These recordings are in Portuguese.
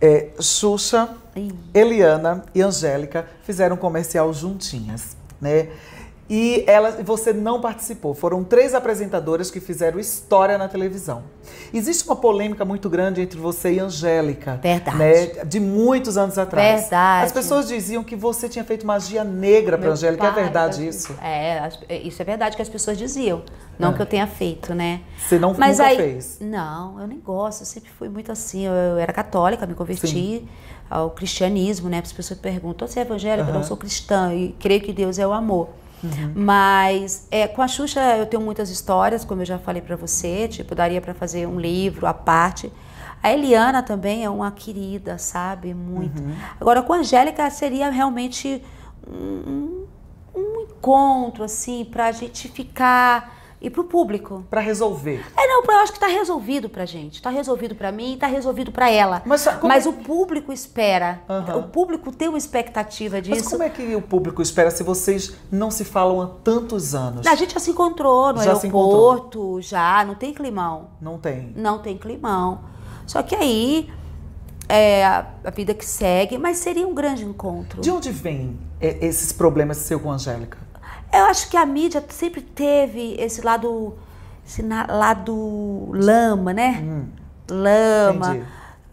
é, Xuxa, Eliana e Angélica fizeram comercial juntinhas, né? e ela, você não participou. Foram três apresentadoras que fizeram história na televisão. Existe uma polêmica muito grande entre você e Angélica. Verdade. Né, de muitos anos atrás. Verdade. As pessoas diziam que você tinha feito magia negra para Angélica. É pai, é verdade isso? É, isso é verdade que as pessoas diziam. Não é. que eu tenha feito, né? Você não Mas nunca aí, fez? Não, eu nem gosto. Eu sempre fui muito assim. Eu, eu era católica, me converti. Sim ao cristianismo, né? As pessoas perguntam, você é evangélica? Uhum. Não, sou cristã e creio que Deus é o amor. Uhum. Mas é, com a Xuxa eu tenho muitas histórias, como eu já falei para você, tipo, daria para fazer um livro à parte. A Eliana também é uma querida, sabe? Muito. Uhum. Agora, com a Angélica seria realmente um, um encontro, assim, para a gente ficar e para o público. Para resolver. É, não, eu acho que está resolvido para gente. Está resolvido para mim, está resolvido para ela. Mas, Mas é... o público espera. Uhum. O público tem uma expectativa disso. Mas como é que o público espera se vocês não se falam há tantos anos? A gente já se encontrou no já aeroporto, já. Não tem climão. Não tem. Não tem climão. Só que aí é, a vida que segue, mas seria um grande encontro. De onde vêm é, esses problemas seu com a Angélica? Eu acho que a mídia sempre teve esse lado, esse lado lama, né? Hum. Lama. Entendi.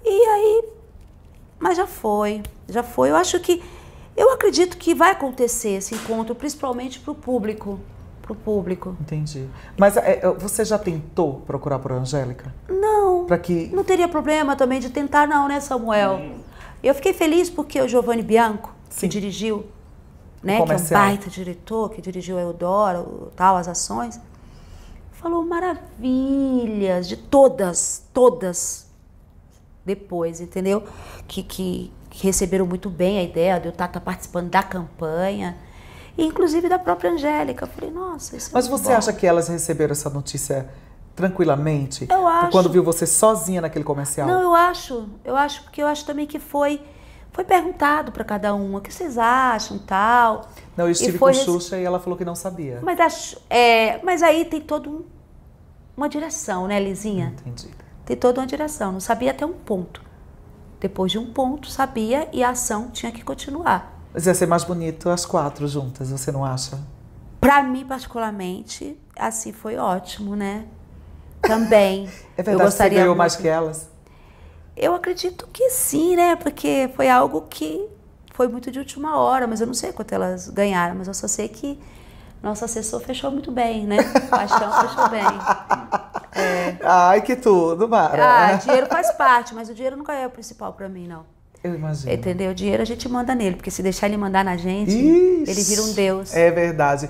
E aí, mas já foi, já foi. Eu acho que, eu acredito que vai acontecer esse encontro, principalmente para o público, pro público. Entendi. Mas é, você já tentou procurar por Angélica? Não. Para que? Não teria problema também de tentar, não, né, Samuel? Sim. Hum. Eu fiquei feliz porque o Giovanni Bianco, Sim. que dirigiu, né, que é um baita diretor, que dirigiu a Eudora, tal, as ações, falou maravilhas de todas, todas depois, entendeu? Que, que, que receberam muito bem a ideia de eu estar tá participando da campanha inclusive da própria Angélica. Eu falei, nossa, isso é Mas você bom. acha que elas receberam essa notícia tranquilamente? Eu acho. Quando viu você sozinha naquele comercial? Não, eu acho. Eu acho porque eu acho também que foi foi perguntado para cada uma o que vocês acham tal. Não, eu estive com a Xuxa e ela falou que não sabia. Mas, acho, é, mas aí tem toda um, uma direção, né, Lizinha? Entendi. Tem toda uma direção. Não sabia até um ponto. Depois de um ponto, sabia e a ação tinha que continuar. Mas ia ser mais bonito as quatro juntas, você não acha? Para mim, particularmente, assim foi ótimo, né? Também. é verdade, eu gostaria você ganhou muito... mais que elas? Eu acredito que sim, né? Porque foi algo que foi muito de última hora, mas eu não sei quanto elas ganharam, mas eu só sei que nosso assessor fechou muito bem, né? Paixão fechou bem. É. Ai, que tudo, Mara. Ah, dinheiro faz parte, mas o dinheiro nunca é o principal para mim, não. Eu imagino. Entendeu? O dinheiro a gente manda nele, porque se deixar ele mandar na gente, Isso. ele vira um deus. É verdade.